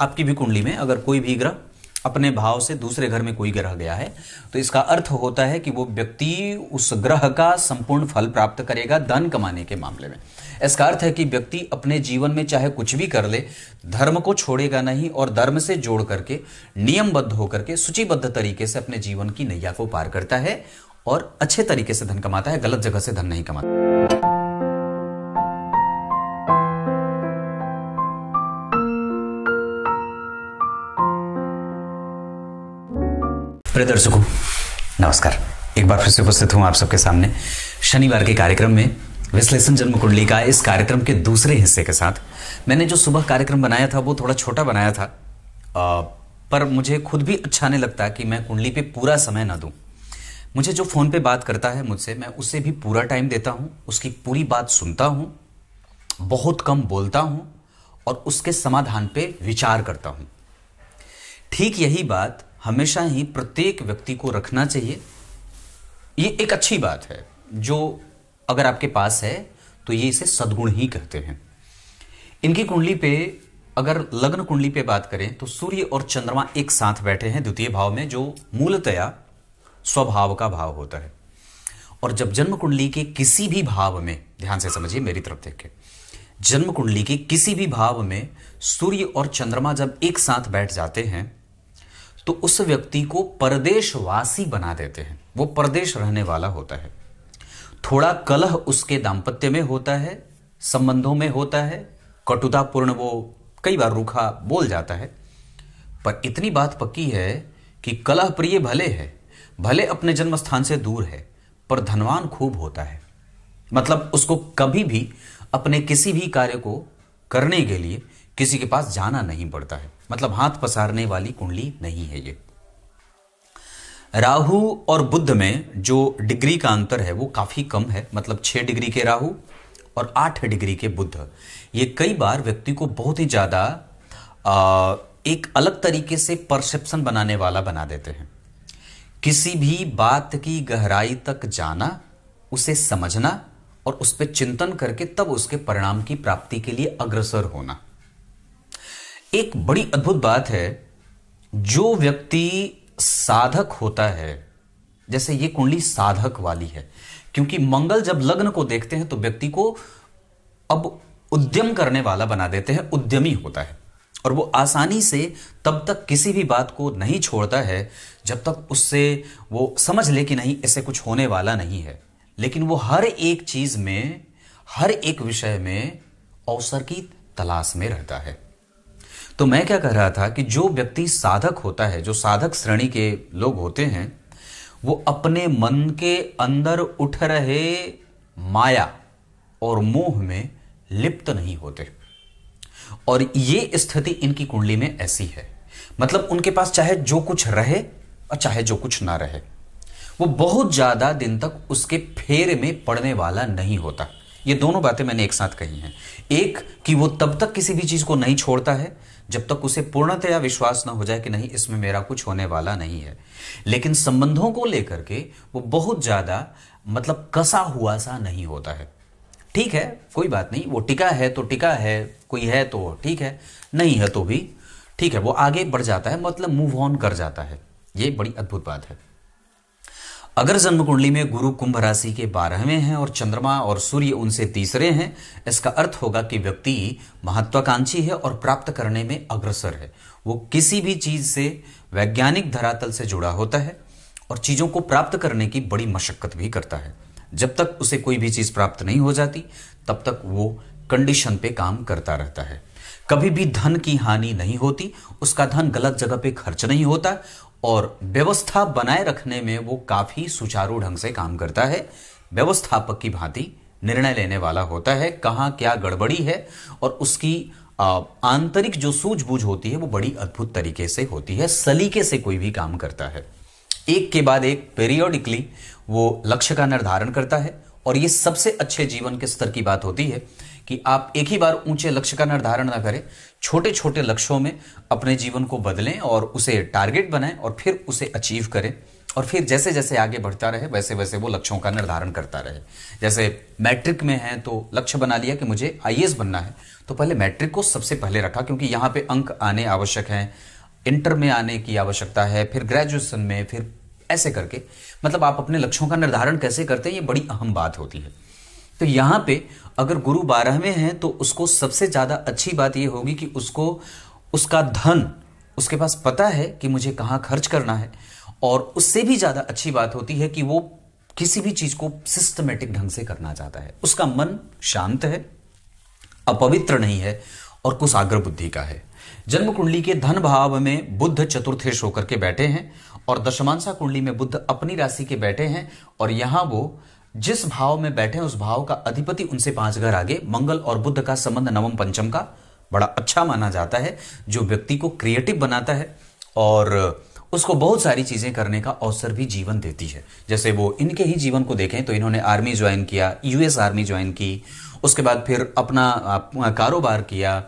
आपकी भी कुंडली में अगर कोई भी ग्रह अपने भाव से दूसरे घर में कोई ग्रह गया है तो इसका अर्थ होता है कि वो व्यक्ति उस ग्रह का संपूर्ण फल प्राप्त करेगा धन कमाने के मामले में इसका अर्थ है कि व्यक्ति अपने जीवन में चाहे कुछ भी कर ले धर्म को छोड़ेगा नहीं और धर्म से जोड़ करके नियमबद्ध होकर के सूचीबद्ध तरीके से अपने जीवन की नैया को पार करता है और अच्छे तरीके से धन कमाता है गलत जगह से धन नहीं कमाता प्रिय दर्शकों नमस्कार एक बार फिर से उपस्थित हूँ आप सबके सामने शनिवार के कार्यक्रम में विश्लेषण जन्म कुंडली का इस कार्यक्रम के दूसरे हिस्से के साथ मैंने जो सुबह कार्यक्रम बनाया था वो थोड़ा छोटा बनाया था आ, पर मुझे खुद भी अच्छा नहीं लगता कि मैं कुंडली पे पूरा समय ना दूँ मुझे जो फ़ोन पे बात करता है मुझसे मैं उसे भी पूरा टाइम देता हूँ उसकी पूरी बात सुनता हूँ बहुत कम बोलता हूँ और उसके समाधान पे विचार करता हूँ ठीक यही बात हमेशा ही प्रत्येक व्यक्ति को रखना चाहिए ये एक अच्छी बात है जो अगर आपके पास है तो ये इसे सदगुण ही कहते हैं इनकी कुंडली पे अगर लग्न कुंडली पे बात करें तो सूर्य और चंद्रमा एक साथ बैठे हैं द्वितीय भाव में जो मूलतया स्वभाव का भाव होता है और जब जन्म कुंडली के किसी भी भाव में ध्यान से समझिए मेरी तरफ देख जन्म कुंडली के किसी भी भाव में सूर्य और चंद्रमा जब एक साथ बैठ जाते हैं तो उस व्यक्ति को परदेशवासी बना देते हैं वो परदेश रहने वाला होता है थोड़ा कलह उसके दाम्पत्य में होता है संबंधों में होता है कटुतापूर्ण वो कई बार रूखा बोल जाता है पर इतनी बात पक्की है कि कलह प्रिय भले है भले अपने जन्म स्थान से दूर है पर धनवान खूब होता है मतलब उसको कभी भी अपने किसी भी कार्य को करने के लिए किसी के पास जाना नहीं पड़ता है मतलब हाथ पसारने वाली कुंडली नहीं है ये राहु और बुद्ध में जो डिग्री का अंतर है वो काफ़ी कम है मतलब छह डिग्री के राहु और आठ डिग्री के बुद्ध ये कई बार व्यक्ति को बहुत ही ज़्यादा एक अलग तरीके से परसेप्शन बनाने वाला बना देते हैं किसी भी बात की गहराई तक जाना उसे समझना और उस पर चिंतन करके तब उसके परिणाम की प्राप्ति के लिए अग्रसर होना एक बड़ी अद्भुत बात है जो व्यक्ति साधक होता है जैसे ये कुंडली साधक वाली है क्योंकि मंगल जब लग्न को देखते हैं तो व्यक्ति को अब उद्यम करने वाला बना देते हैं उद्यमी होता है और वो आसानी से तब तक किसी भी बात को नहीं छोड़ता है जब तक उससे वो समझ ले कि नहीं ऐसे कुछ होने वाला नहीं है लेकिन वो हर एक चीज़ में हर एक विषय में अवसर की तलाश में रहता है तो मैं क्या कह रहा था कि जो व्यक्ति साधक होता है जो साधक श्रेणी के लोग होते हैं वो अपने मन के अंदर उठ रहे माया और मोह में लिप्त नहीं होते और ये स्थिति इनकी कुंडली में ऐसी है मतलब उनके पास चाहे जो कुछ रहे और चाहे जो कुछ ना रहे वो बहुत ज़्यादा दिन तक उसके फेर में पड़ने वाला नहीं होता ये दोनों बातें मैंने एक साथ कही हैं एक कि वो तब तक किसी भी चीज़ को नहीं छोड़ता है जब तक उसे पूर्णतया विश्वास न हो जाए कि नहीं इसमें मेरा कुछ होने वाला नहीं है लेकिन संबंधों को लेकर के वो बहुत ज़्यादा मतलब कसा हुआ सा नहीं होता है ठीक है कोई बात नहीं वो टिका है तो टिका है कोई है तो ठीक है नहीं है तो भी ठीक है वो आगे बढ़ जाता है मतलब मूव ऑन कर जाता है ये बड़ी अद्भुत बात है अगर जन्म कुंडली में गुरु कुंभ राशि के बारहवें हैं और चंद्रमा और सूर्य उनसे तीसरे हैं इसका अर्थ होगा कि व्यक्ति महत्वाकांक्षी है और प्राप्त करने में अग्रसर है वो किसी भी चीज से वैज्ञानिक धरातल से जुड़ा होता है और चीजों को प्राप्त करने की बड़ी मशक्कत भी करता है जब तक उसे कोई भी चीज प्राप्त नहीं हो जाती तब तक वो कंडीशन पे काम करता रहता है कभी भी धन की हानि नहीं होती उसका धन गलत जगह पे खर्च नहीं होता और व्यवस्था बनाए रखने में वो काफ़ी सुचारू ढंग से काम करता है व्यवस्थापक की भांति निर्णय लेने वाला होता है कहाँ क्या गड़बड़ी है और उसकी आंतरिक जो सूझबूझ होती है वो बड़ी अद्भुत तरीके से होती है सलीके से कोई भी काम करता है एक के बाद एक पेरियोडिकली वो लक्ष्य का निर्धारण करता है और ये सबसे अच्छे जीवन के स्तर की बात होती है कि आप एक ही बार ऊंचे लक्ष्य का निर्धारण ना करें छोटे छोटे लक्ष्यों में अपने जीवन को बदलें और उसे टारगेट बनाएं और फिर उसे अचीव करें और फिर जैसे जैसे आगे बढ़ता रहे वैसे वैसे वो लक्ष्यों का निर्धारण करता रहे जैसे मैट्रिक में है तो लक्ष्य बना लिया कि मुझे आई बनना है तो पहले मैट्रिक को सबसे पहले रखा क्योंकि यहाँ पे अंक आने आवश्यक हैं इंटर में आने की आवश्यकता है फिर ग्रेजुएशन में फिर ऐसे करके मतलब आप अपने लक्ष्यों का निर्धारण कैसे करते हैं ये बड़ी अहम बात होती है तो यहाँ पे अगर गुरु बारह में है तो उसको सबसे ज़्यादा अच्छी बात ये होगी कि उसको उसका धन उसके पास पता है कि मुझे कहाँ खर्च करना है और उससे भी ज़्यादा अच्छी बात होती है कि वो किसी भी चीज़ को सिस्टमेटिक ढंग से करना चाहता है उसका मन शांत है अपवित्र नहीं है और कुशाग्र बुद्धि का है जन्म कुंडली के धन भाव में बुद्ध चतुर्थेश होकर के बैठे हैं और दशमांशा कुंडली में बुद्ध अपनी राशि के बैठे हैं और यहां वो जिस भाव में बैठे उस भाव का अधिपति उनसे पांच घर आगे मंगल और बुद्ध का संबंध नवम पंचम का बड़ा अच्छा माना जाता है जो व्यक्ति को क्रिएटिव बनाता है और उसको बहुत सारी चीज़ें करने का अवसर भी जीवन देती है जैसे वो इनके ही जीवन को देखें तो इन्होंने आर्मी ज्वाइन किया यूएस आर्मी ज्वाइन की उसके बाद फिर अपना कारोबार किया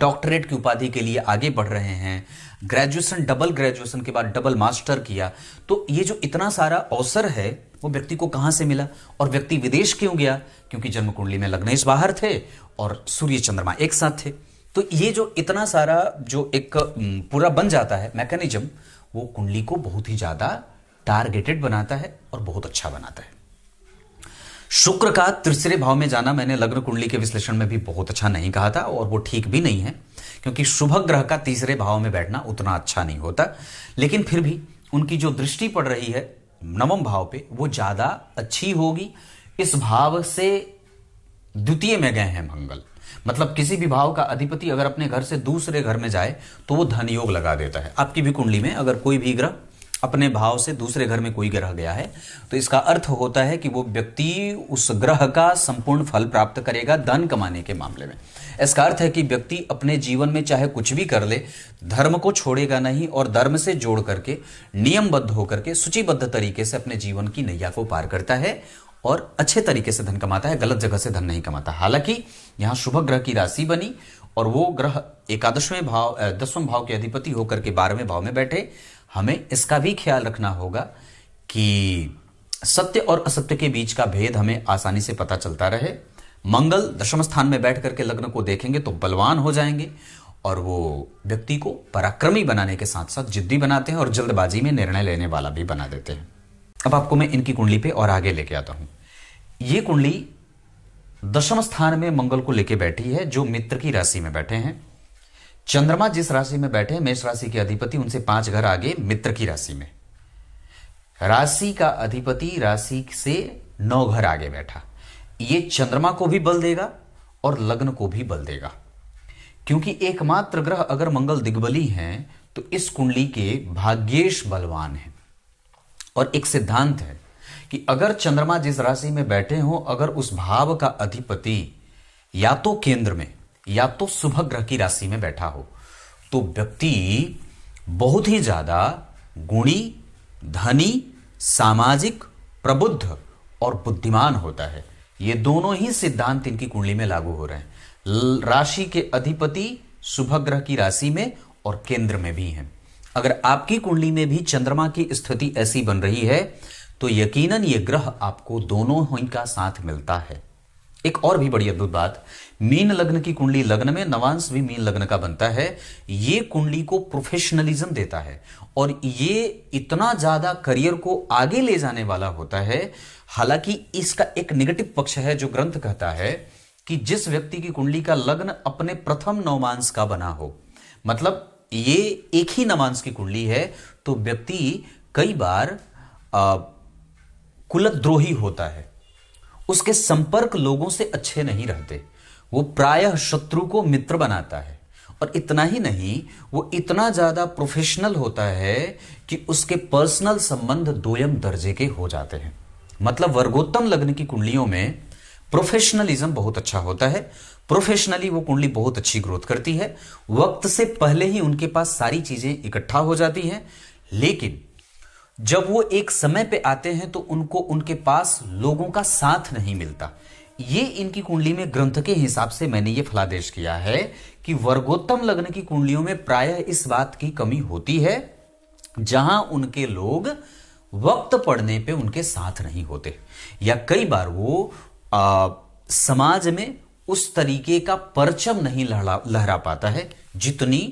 डॉक्टरेट की उपाधि के लिए आगे बढ़ रहे हैं ग्रेजुएशन डबल ग्रेजुएशन के बाद डबल मास्टर किया तो ये जो इतना सारा अवसर है वो व्यक्ति को कहां से मिला और व्यक्ति विदेश क्यों गया क्योंकि जन्म कुंडली में लग्नेश बाहर थे और सूर्य चंद्रमा एक साथ थे तो ये जो इतना सारा जो एक पूरा बन जाता है मैकेनिज्म वो कुंडली को बहुत ही ज़्यादा टारगेटेड बनाता है और बहुत अच्छा बनाता है शुक्र का तीसरे भाव में जाना मैंने लग्न कुंडली के विश्लेषण में भी बहुत अच्छा नहीं कहा था और वो ठीक भी नहीं है क्योंकि शुभ ग्रह का तीसरे भाव में बैठना उतना अच्छा नहीं होता लेकिन फिर भी उनकी जो दृष्टि पड़ रही है नवम भाव पे वो ज्यादा अच्छी होगी इस भाव से द्वितीय में गए हैं मंगल मतलब किसी भी भाव का अधिपति अगर अपने घर से दूसरे घर में जाए तो वो धन योग लगा देता है आपकी भी कुंडली में अगर कोई भी ग्रह अपने भाव से दूसरे घर में कोई ग्रह गया है तो इसका अर्थ होता है कि वो व्यक्ति उस ग्रह का संपूर्ण फल प्राप्त करेगा धन कमाने के मामले में इसका अर्थ है कि व्यक्ति अपने जीवन में चाहे कुछ भी कर ले धर्म को छोड़ेगा नहीं और धर्म से जोड़ करके नियमबद्ध होकर के सूचीबद्ध तरीके से अपने जीवन की नैया को पार करता है और अच्छे तरीके से धन कमाता है गलत जगह से धन नहीं कमाता हालांकि यहां शुभ ग्रह की राशि बनी और वो ग्रह एकादशवें भाव दसवें भाव के अधिपति होकर के बारहवें भाव में बैठे हमें इसका भी ख्याल रखना होगा कि सत्य और असत्य के बीच का भेद हमें आसानी से पता चलता रहे मंगल दशम स्थान में बैठ करके लग्न को देखेंगे तो बलवान हो जाएंगे और वो व्यक्ति को पराक्रमी बनाने के साथ साथ जिद्दी बनाते हैं और जल्दबाजी में निर्णय लेने वाला भी बना देते हैं अब आपको मैं इनकी कुंडली पे और आगे लेके आता हूं ये कुंडली दशम स्थान में मंगल को लेके बैठी है जो मित्र की राशि में बैठे हैं चंद्रमा जिस राशि में बैठे हैं मेष राशि के अधिपति उनसे पांच घर आगे मित्र की राशि में राशि का अधिपति राशि से नौ घर आगे बैठा ये चंद्रमा को भी बल देगा और लग्न को भी बल देगा क्योंकि एकमात्र ग्रह अगर मंगल दिग्बली हैं तो इस कुंडली के भाग्येश बलवान हैं और एक सिद्धांत है कि अगर चंद्रमा जिस राशि में बैठे हो अगर उस भाव का अधिपति या तो केंद्र में या तो शुभ ग्रह की राशि में बैठा हो तो व्यक्ति बहुत ही ज्यादा गुणी धनी सामाजिक प्रबुद्ध और बुद्धिमान होता है ये दोनों ही सिद्धांत इनकी कुंडली में लागू हो रहे हैं राशि के अधिपति शुभ ग्रह की राशि में और केंद्र में भी हैं अगर आपकी कुंडली में भी चंद्रमा की स्थिति ऐसी बन रही है तो यकीनन ये ग्रह आपको दोनों ही का साथ मिलता है एक और भी बड़ी अद्भुत बात मीन लग्न की कुंडली लग्न में नवांश भी मीन लग्न का बनता है ये कुंडली को प्रोफेशनलिज्म देता है और ये इतना ज्यादा करियर को आगे ले जाने वाला होता है हालांकि इसका एक निगेटिव पक्ष है जो ग्रंथ कहता है कि जिस व्यक्ति की कुंडली का लग्न अपने प्रथम नवमांश का बना हो मतलब ये एक ही नवांश की कुंडली है तो व्यक्ति कई बार कुलद्रोही होता है उसके संपर्क लोगों से अच्छे नहीं रहते वो प्रायः शत्रु को मित्र बनाता है और इतना ही नहीं वो इतना ज्यादा प्रोफेशनल होता है कि उसके पर्सनल संबंध दोयम दर्जे के हो जाते हैं मतलब वर्गोत्तम लग्न की कुंडलियों में प्रोफेशनलिज्म बहुत अच्छा होता है प्रोफेशनली वो कुंडली बहुत अच्छी ग्रोथ करती है वक्त से पहले ही उनके पास सारी चीजें इकट्ठा हो जाती हैं लेकिन जब वो एक समय पे आते हैं तो उनको उनके पास लोगों का साथ नहीं मिलता ये इनकी कुंडली में ग्रंथ के हिसाब से मैंने ये फलादेश किया है कि वर्गोत्तम लग्न की कुंडलियों में प्रायः इस बात की कमी होती है जहां उनके लोग वक्त पड़ने पे उनके साथ नहीं होते या कई बार वो आ, समाज में उस तरीके का परचम नहीं लहरा लहरा पाता है जितनी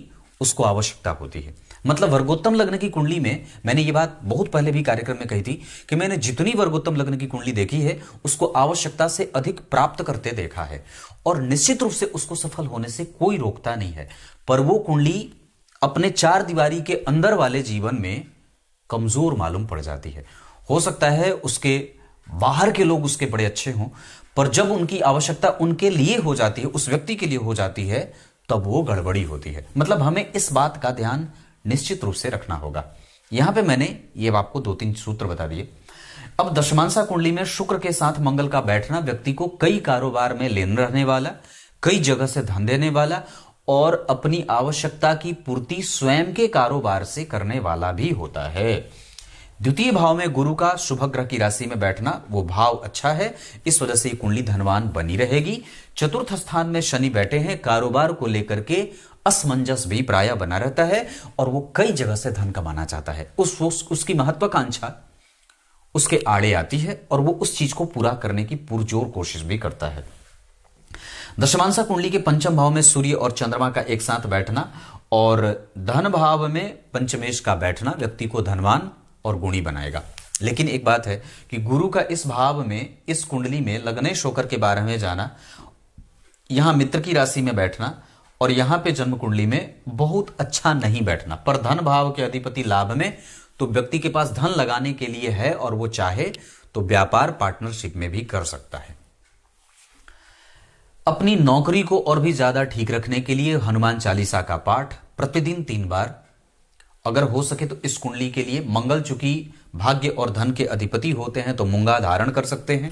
उसको आवश्यकता होती है मतलब वर्गोत्तम लग्न की कुंडली में मैंने ये बात बहुत पहले भी कार्यक्रम में कही थी कि मैंने जितनी वर्गोत्तम लग्न की कुंडली देखी है उसको आवश्यकता से अधिक प्राप्त करते देखा है और निश्चित रूप से उसको सफल होने से कोई रोकता नहीं है पर वो कुंडली अपने चार दीवारी के अंदर वाले जीवन में कमजोर मालूम पड़ जाती है हो सकता है उसके बाहर के लोग उसके बड़े अच्छे हों पर जब उनकी आवश्यकता उनके लिए हो जाती है उस व्यक्ति के लिए हो जाती है तब वो गड़बड़ी होती है मतलब हमें इस बात का ध्यान निश्चित रूप से रखना होगा यहां पे मैंने ये आपको दो तीन सूत्र बता दिए अब दशमांशा कुंडली में शुक्र के साथ मंगल का बैठना व्यक्ति को कई कारोबार में लेन रहने वाला कई जगह से धन देने वाला और अपनी आवश्यकता की पूर्ति स्वयं के कारोबार से करने वाला भी होता है द्वितीय भाव में गुरु का शुभ ग्रह की राशि में बैठना वो भाव अच्छा है इस वजह से कुंडली धनवान बनी रहेगी चतुर्थ स्थान में शनि बैठे हैं कारोबार को लेकर के असमंजस भी प्राय बना रहता है और वो कई जगह से धन कमाना चाहता है उस, उस उसकी महत्वाकांक्षा उसके आड़े आती है और वो उस चीज को पूरा करने की पुरजोर कोशिश भी करता है दशमांसा कुंडली के पंचम भाव में सूर्य और चंद्रमा का एक साथ बैठना और धन भाव में पंचमेश का बैठना व्यक्ति को धनवान और गुणी बनाएगा लेकिन एक बात है कि गुरु का इस भाव में इस कुंडली में लग्नेश होकर के बारह में जाना यहां मित्र की राशि में बैठना और यहां पे जन्म कुंडली में बहुत अच्छा नहीं बैठना पर धन भाव के अधिपति लाभ में तो व्यक्ति के पास धन लगाने के लिए है और वो चाहे तो व्यापार पार्टनरशिप में भी कर सकता है अपनी नौकरी को और भी ज्यादा ठीक रखने के लिए हनुमान चालीसा का पाठ प्रतिदिन तीन बार अगर हो सके तो इस कुंडली के लिए मंगल चूंकि भाग्य और धन के अधिपति होते हैं तो मुंगा धारण कर सकते हैं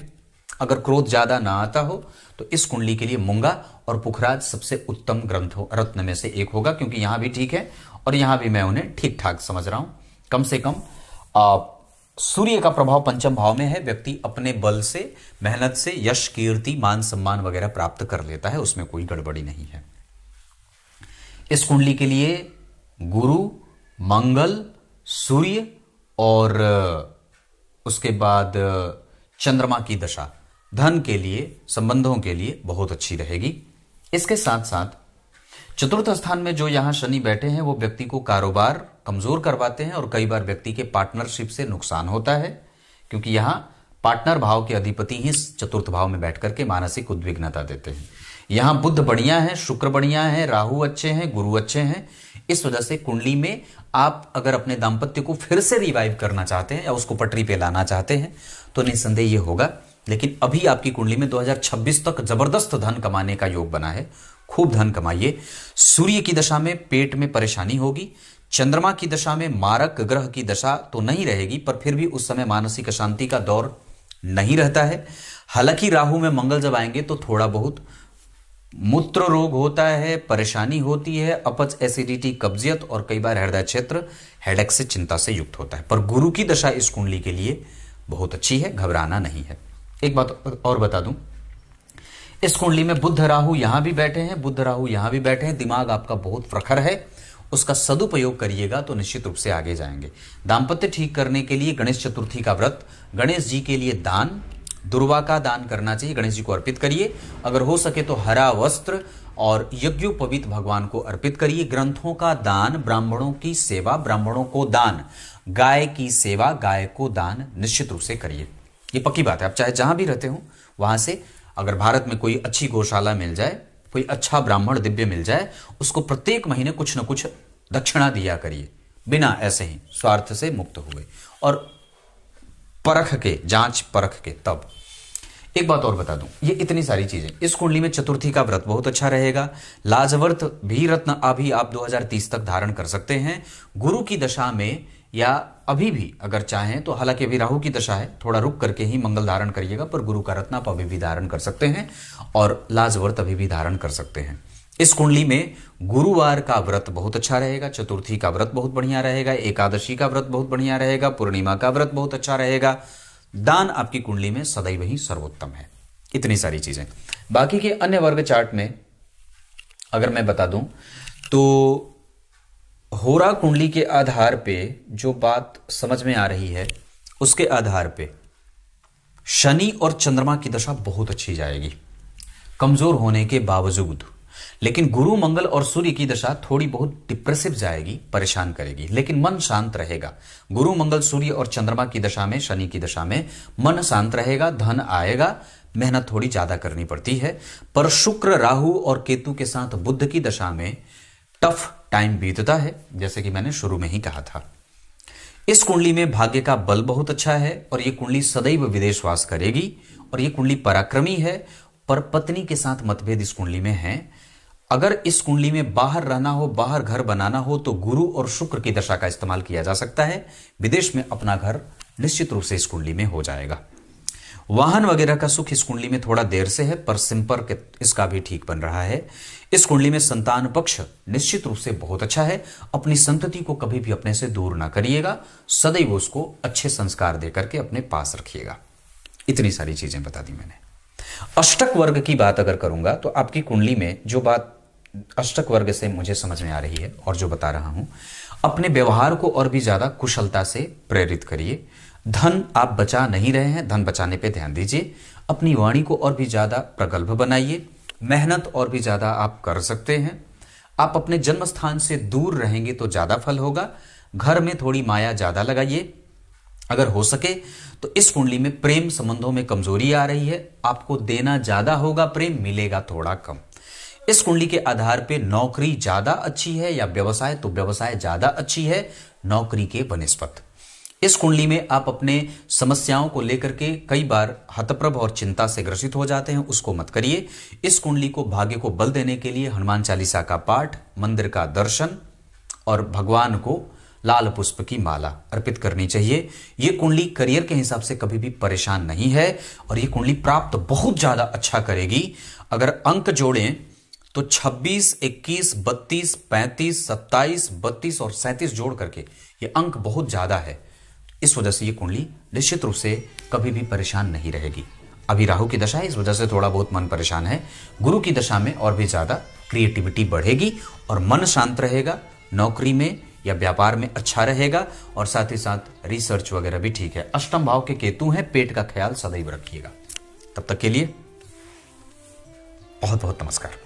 अगर क्रोध ज्यादा ना आता हो तो इस कुंडली के लिए मुंगा और पुखराज सबसे उत्तम ग्रंथ रत्न में से एक होगा क्योंकि यहां भी ठीक है और यहां भी मैं उन्हें ठीक ठाक समझ रहा हूं कम से कम सूर्य का प्रभाव पंचम भाव में है व्यक्ति अपने बल से मेहनत से यश कीर्ति मान सम्मान वगैरह प्राप्त कर लेता है उसमें कोई गड़बड़ी नहीं है इस कुंडली के लिए गुरु मंगल सूर्य और उसके बाद चंद्रमा की दशा धन के लिए संबंधों के लिए बहुत अच्छी रहेगी इसके साथ साथ चतुर्थ स्थान में जो यहां शनि बैठे हैं वो व्यक्ति को कारोबार कमजोर करवाते हैं और कई बार व्यक्ति के पार्टनरशिप से नुकसान होता है क्योंकि यहां पार्टनर भाव के अधिपति ही चतुर्थ भाव में बैठ करके मानसिक उद्विग्नता देते हैं यहां बुद्ध बढ़िया है शुक्र बढ़िया है राहु अच्छे हैं गुरु अच्छे हैं इस वजह से कुंडली में आप अगर अपने दाम्पत्य को फिर से रिवाइव करना चाहते हैं या उसको पटरी पे लाना चाहते हैं तो निसंदेह ये होगा लेकिन अभी आपकी कुंडली में 2026 तक जबरदस्त धन कमाने का योग बना है खूब धन कमाइए सूर्य की दशा में पेट में परेशानी होगी चंद्रमा की दशा में मारक ग्रह की दशा तो नहीं रहेगी पर फिर भी उस समय मानसिक अशांति का दौर नहीं रहता है हालांकि राहु में मंगल जब आएंगे तो थोड़ा बहुत मूत्र रोग होता है परेशानी होती है अपच एसिडिटी कब्जियत और कई बार हृदय क्षेत्र हेडेक से चिंता से युक्त होता है पर गुरु की दशा इस कुंडली के लिए बहुत अच्छी है घबराना नहीं है एक बात और बता दूं इस कुंडली में बुद्ध राहु यहां भी बैठे हैं बुद्ध राहु यहां भी बैठे हैं दिमाग आपका बहुत प्रखर है उसका सदुपयोग करिएगा तो निश्चित रूप से आगे जाएंगे दाम्पत्य ठीक करने के लिए गणेश चतुर्थी का व्रत गणेश जी के लिए दान दुर्वा का दान करना चाहिए गणेश जी को अर्पित करिए अगर हो सके तो हरा वस्त्र और यज्ञोपवीत भगवान को अर्पित करिए ग्रंथों का दान ब्राह्मणों की सेवा ब्राह्मणों को दान गाय की सेवा गाय को दान निश्चित रूप से करिए ये पक्की बात है आप चाहे जहां भी रहते हो वहां से अगर भारत में कोई अच्छी गौशाला मिल जाए कोई अच्छा ब्राह्मण दिव्य मिल जाए उसको प्रत्येक महीने कुछ ना कुछ दक्षिणा दिया करिए बिना ऐसे ही स्वार्थ से मुक्त हुए और परख के जांच परख के तब एक बात और बता दूं ये इतनी सारी चीजें इस कुंडली में चतुर्थी का व्रत बहुत अच्छा रहेगा लाजवर्त भी रत्न अभी आप 2030 तक धारण कर सकते हैं गुरु की दशा में या अभी भी अगर चाहें तो हालांकि अभी राहु की दशा है थोड़ा रुक करके ही मंगल धारण करिएगा पर गुरु का रत्न आप अभी भी धारण कर सकते हैं और लाज व्रत अभी भी धारण कर सकते हैं इस कुंडली में गुरुवार का व्रत बहुत अच्छा रहेगा चतुर्थी का व्रत बहुत बढ़िया रहेगा एकादशी का व्रत बहुत बढ़िया रहेगा पूर्णिमा का व्रत बहुत अच्छा रहेगा दान आपकी कुंडली में सदैव ही सर्वोत्तम है इतनी सारी चीजें बाकी के अन्य वर्ग चार्ट में अगर मैं बता दूं तो होरा कुंडली के आधार पे जो बात समझ में आ रही है उसके आधार पे शनि और चंद्रमा की दशा बहुत अच्छी जाएगी कमजोर होने के बावजूद लेकिन गुरु मंगल और सूर्य की दशा थोड़ी बहुत डिप्रेसिव जाएगी परेशान करेगी लेकिन मन शांत रहेगा गुरु मंगल सूर्य और चंद्रमा की दशा में शनि की दशा में मन शांत रहेगा धन आएगा मेहनत थोड़ी ज्यादा करनी पड़ती है पर शुक्र राहु और केतु के साथ बुद्ध की दशा में टफ टाइम बीतता है जैसे कि मैंने शुरू में ही कहा था इस कुंडली में भाग्य का बल बहुत अच्छा है और यह कुंडली सदैव विदेशवास करेगी और यह कुंडली पराक्रमी है पर पत्नी के साथ मतभेद इस कुंडली में है अगर इस कुंडली में बाहर रहना हो बाहर घर बनाना हो तो गुरु और शुक्र की दशा का इस्तेमाल किया जा सकता है विदेश में अपना घर निश्चित रूप से इस कुंडली में हो जाएगा वाहन वगैरह का सुख इस कुंडली में थोड़ा देर से है पर सिंपर इसका भी ठीक बन रहा है इस कुंडली में संतान पक्ष निश्चित रूप से बहुत अच्छा है अपनी संतति को कभी भी अपने से दूर ना करिएगा सदैव उसको अच्छे संस्कार देकर के अपने पास रखिएगा इतनी सारी चीजें बता दी मैंने अष्टक वर्ग की बात अगर करूंगा तो आपकी कुंडली में जो बात अष्टक वर्ग से मुझे समझ में आ रही है और जो बता रहा हूं अपने व्यवहार को और भी ज्यादा कुशलता से प्रेरित करिए धन आप बचा नहीं रहे हैं धन बचाने पे ध्यान दीजिए अपनी वाणी को और भी ज़्यादा प्रगल्भ बनाइए मेहनत और भी ज़्यादा आप कर सकते हैं आप अपने जन्म स्थान से दूर रहेंगे तो ज़्यादा फल होगा घर में थोड़ी माया ज़्यादा लगाइए अगर हो सके तो इस कुंडली में प्रेम संबंधों में कमजोरी आ रही है आपको देना ज़्यादा होगा प्रेम मिलेगा थोड़ा कम इस कुंडली के आधार पे नौकरी ज़्यादा अच्छी है या व्यवसाय तो व्यवसाय ज़्यादा अच्छी है नौकरी के बनस्पत इस कुंडली में आप अपने समस्याओं को लेकर के कई बार हतप्रभ और चिंता से ग्रसित हो जाते हैं उसको मत करिए इस कुंडली को भाग्य को बल देने के लिए हनुमान चालीसा का पाठ मंदिर का दर्शन और भगवान को लाल पुष्प की माला अर्पित करनी चाहिए ये कुंडली करियर के हिसाब से कभी भी परेशान नहीं है और ये कुंडली प्राप्त बहुत ज़्यादा अच्छा करेगी अगर अंक जोड़ें तो 26, 21, 32, 35, 27, 32 और 37 जोड़ करके ये अंक बहुत ज़्यादा है इस वजह से ये कुंडली निश्चित रूप से कभी भी परेशान नहीं रहेगी अभी राहु की दशा है इस वजह से थोड़ा बहुत मन परेशान है गुरु की दशा में और भी ज़्यादा क्रिएटिविटी बढ़ेगी और मन शांत रहेगा नौकरी में या व्यापार में अच्छा रहेगा और साथ ही साथ रिसर्च वगैरह भी ठीक है अष्टम भाव के केतु हैं पेट का ख्याल सदैव रखिएगा तब तक के लिए बहुत बहुत नमस्कार